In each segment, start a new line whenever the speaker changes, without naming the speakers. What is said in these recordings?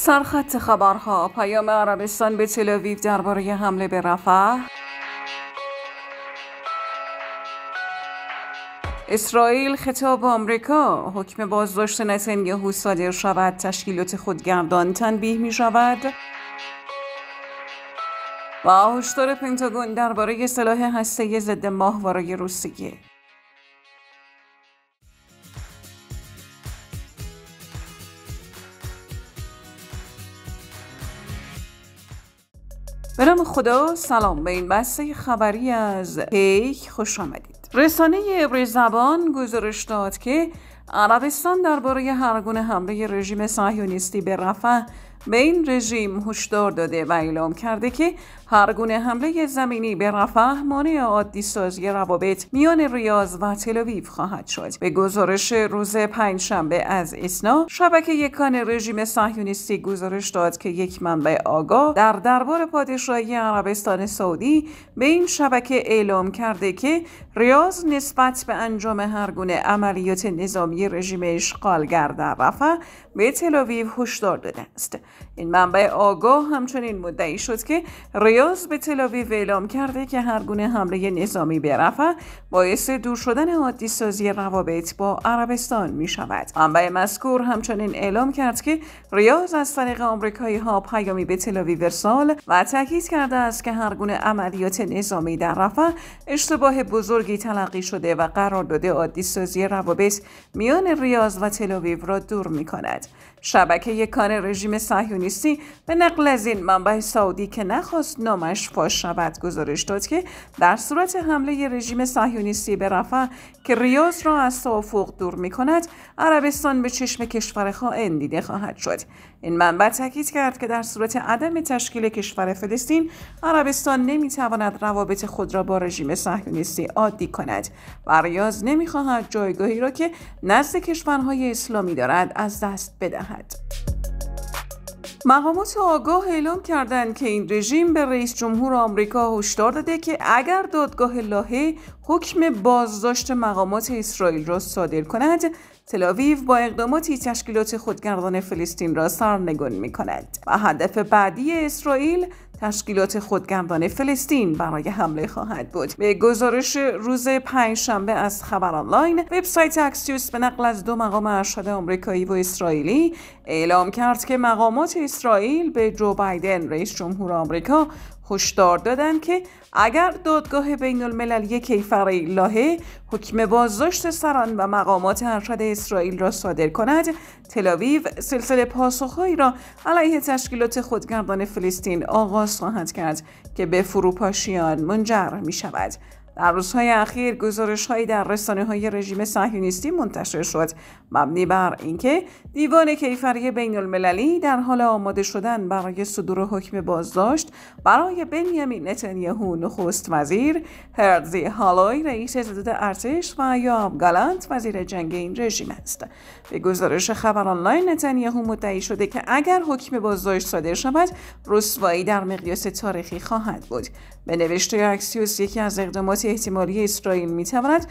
سرخط خبرها پیام عربستان به تلاویف درباره حمله به رفح اسرائیل خطاب آمریکا حکم بازداشت نتانیاهو صادر شود تشکیلات خودگردان تنبیه می شود و هشدار پنتاگون درباره سلاح هسته ضد ماهواره روسیه به نام خدا سلام به این بسته خبری از پیک خوش آمدید رسانه ابری زبان گزارش داد که عربستان درباره هرگونه حمله رژیم صهیونیستی به رفح به این رژیم هشدار داده و اعلام کرده که هر گونه حمله زمینی به رفح مانع عادی سازی روابط میان ریاض و تلویف خواهد شد به گزارش روز پنجشنبه از اسنا شبکه یکان رژیم صهیونیستی گزارش داد که یک منبع آگاه در دربار پادشاهی عربستان سعودی به این شبکه اعلام کرده که ریاض نسبت به انجام هر گونه عملیات نظامی رژیم اشغالگر در رفح به تلویف هشدار داده است این منبع آگاه همچنین مدعی شد که ریاض به تلاویو اعلام کرده که هر گونه حمله نظامی به رفح باعث دور شدن عادی سازی روابط با عربستان می شود منبع مذکور همچنین اعلام کرد که ریاض از طریق آمریکایی ها پیامی به تلاویو ارسال و تاکید کرده است که هر گونه عملیات نظامی در رفح اشتباه بزرگی تلقی شده و قرار داده عادی سازی روابط میان ریاض و تلاویو را دور می کند شبکه کان رژیم صهیونیستی به نقل از این منبع سعودی که نخواست نامش فاش شود گزارش داد که در صورت حمله رژیم صهیونیستی به رفح که ریاض را از توافق دور می کند عربستان به چشم کشور خائن دیده خواهد شد این منبع تاکید کرد که در صورت عدم تشکیل کشور فلسطین عربستان نمیتواند روابط خود را با رژیم صهیونیستی عادی کند و ریاض نمیخواهد جایگاهی را که نزد کشورهای اسلامی دارد از دست بدهد. مقامات آگاه اعلام کردند که این رژیم به رئیس جمهور آمریکا هشدار داده که اگر دادگاه لاهه حکم بازداشت مقامات اسرائیل را صادر کند تلاویو با اقداماتی تشکیلات خودگردان فلسطین را سرنگون می کند و هدف بعدی اسرائیل تشکیلات خودگردان فلسطین برای حمله خواهد بود به گزارش روز پنجشنبه از خبر آنلاین وبسایت اکسیوس به نقل از دو مقام ارشد آمریکایی و اسرائیلی اعلام کرد که مقامات اسرائیل به جو بایدن رئیس جمهور آمریکا هشدار دادند که اگر دادگاه بین یک کیفر لاهه حکم بازداشت سران و مقامات ارشد اسرائیل را صادر کند تلاویو سلسله پاسخهایی را علیه تشکیلات خودگردان فلسطین آغاز خواهد کرد که به فروپاشیان منجر می شود در روزهای اخیر هایی در رسانه های رژیم صهیونیستی منتشر شد مبنی بر اینکه دیوان کیفری بین المللی در حال آماده شدن برای صدور حکم بازداشت برای بنیامین نتانیاهو نخست وزیر هرزی هالوی رئیس ستاد ارتش و یا گالانت وزیر جنگ این رژیم است به گزارش خبر آنلاین نتانیاهو مدعی شده که اگر حکم بازداشت صادر شود رسوایی در مقیاس تاریخی خواهد بود به نوشته اکسیوس یکی از اقدامات احتمالی اسرائیل میتواند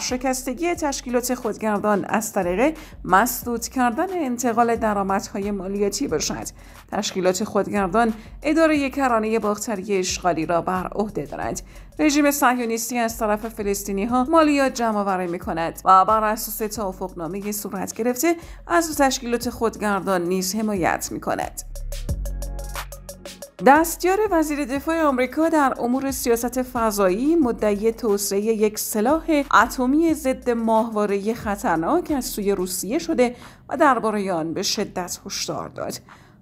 شکستگی تشکیلات خودگردان از طریق مسدود کردن انتقال درآمدهای مالیاتی باشد تشکیلات خودگردان اداره کرانه باختری اشغالی را بر عهده دارد رژیم صهیونیستی از طرف فلسطینی ها مالیات جمع آوری می کند و بر اساس توافقنامه صورت گرفته از تشکیلات خودگردان نیز حمایت می کند. دستیار وزیر دفاع آمریکا در امور سیاست فضایی مدعی توسعه یک سلاح اتمی ضد ماهواره خطرناک از سوی روسیه شده و درباره آن به شدت هشدار داد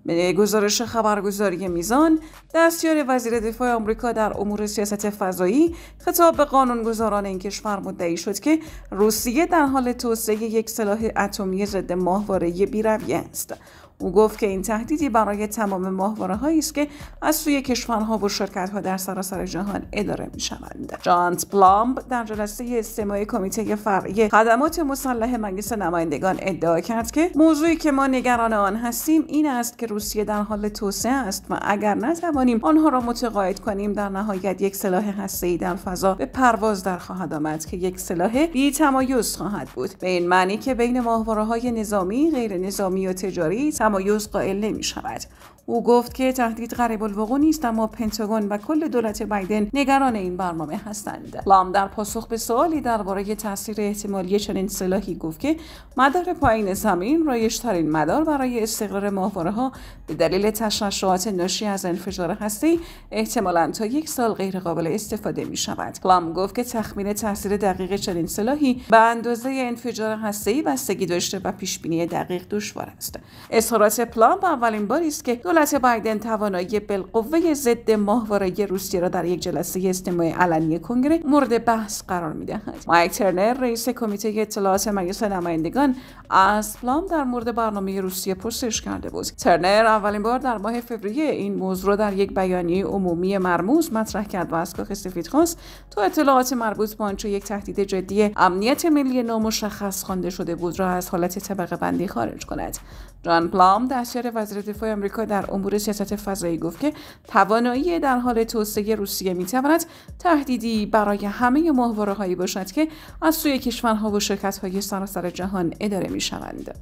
به گزارش خبرگزاری میزان دستیار وزیر دفاع آمریکا در امور سیاست فضایی خطاب به قانونگذاران این کشور مدعی شد که روسیه در حال توسعه یک سلاح اتمی ضد ماهواره بیرویه است او گفت که این تهدیدی برای تمام ماهواره هایی است که از سوی کشورها و شرکتها در سراسر جهان اداره می شوند جانت پلامب در جلسه استماعی کمیته فرعی خدمات مسلح مجلس نمایندگان ادعا کرد که موضوعی که ما نگران آن هستیم این است که روسیه در حال توسعه است و اگر نتوانیم آنها را متقاعد کنیم در نهایت یک سلاح ای در فضا به پرواز در خواهد آمد که یک سلاح بی تمایز خواهد بود به این معنی که بین ماهواره های نظامی غیر نظامی و تجاری تمایز قائل نمی شود او گفت که تهدید قریب الوقوع نیست اما پنتاگون و کل دولت بایدن نگران این برنامه هستند لام در پاسخ به سوالی درباره تاثیر احتمالی چنین سلاحی گفت که مدار پایین زمین رایشترین مدار برای استقرار ماهوارهها به دلیل تشعشعات ناشی از انفجار هستی احتمالا تا یک سال غیرقابل استفاده می شود لام گفت که تخمین تاثیر دقیق چنین سلاحی به اندازه انفجار هستی بستگی داشته و پیش دقیق دشوار است اظهارات پلام اولین باری است که دولت بایدن توانایی بالقوه ضد ماهواره روسیه را در یک جلسه استماع علنی کنگره مورد بحث قرار میدهد مایک ترنر رئیس کمیته اطلاعات مجلس نمایندگان از پلام در مورد برنامه روسیه پرسش کرده بود ترنر اولین بار در ماه فوریه این موضوع را در یک بیانیه عمومی مرموز مطرح کرد و از کاخ سفید خواست تا اطلاعات مربوط به آنچه یک تهدید جدی امنیت ملی نامشخص خوانده شده بود را از حالت طبقه بندی خارج کند جان پلام دستیار وزیر دفاع آمریکا در امور سیاست فضایی گفت که توانایی در حال توسعه روسیه میتواند تهدیدی برای همه محوره هایی باشد که از سوی کشورها و شرکت های سراسر جهان اداره می شوند.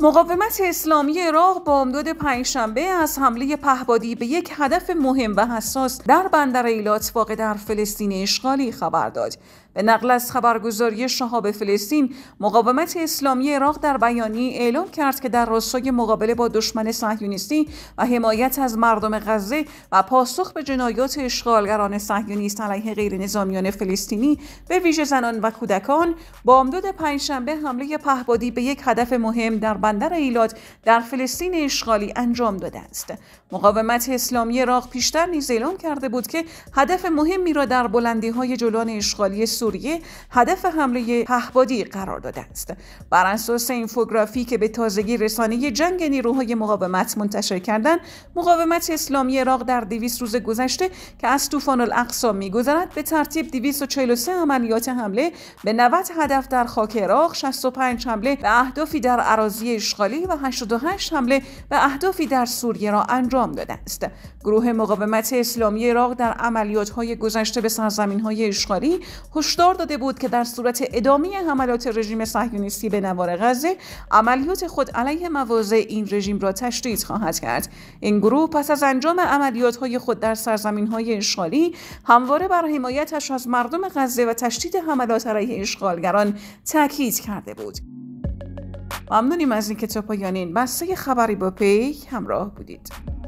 مقاومت اسلامی عراق بامداد پنجشنبه از حمله پهبادی به یک هدف مهم و حساس در بندر ایلات واقع در فلسطین اشغالی خبر داد به نقل از خبرگزاری شهاب فلسطین مقاومت اسلامی عراق در بیانیه اعلام کرد که در راستای مقابله با دشمن صهیونیستی و حمایت از مردم غزه و پاسخ به جنایات اشغالگران صهیونیست علیه غیر نظامیان فلسطینی به ویژه زنان و کودکان بامداد پنجشنبه حمله پهبادی به یک هدف مهم در بندر ایلات در فلسطین اشغالی انجام داده است مقاومت اسلامی عراق پیشتر نیز اعلام کرده بود که هدف مهمی را در بلندی های جولان اشغالی سوریه هدف حمله پهبادی قرار داده است بر اساس اینفوگرافی که به تازگی رسانه جنگ نیروهای مقاومت منتشر کردن مقاومت اسلامی عراق در 200 روز گذشته که از طوفان الاقصا میگذرد به ترتیب 243 عملیات حمله به 90 هدف در خاک عراق 65 حمله به اهدافی در اراضی اشغالی و 88 حمله به اهدافی در سوریه را انجام داده است گروه مقاومت اسلامی عراق در عملیات های گذشته به سرزمین های اشغالی هشدار داده بود که در صورت ادامه حملات رژیم صهیونیستی به نوار غزه عملیات خود علیه مواضع این رژیم را تشدید خواهد کرد این گروه پس از انجام عملیات های خود در سرزمین های اشغالی همواره بر حمایتش از مردم غزه و تشدید حملات علیه اشغالگران تاکید کرده بود ممنونیم از اینکه تا پایان این بسته خبری با پی همراه بودید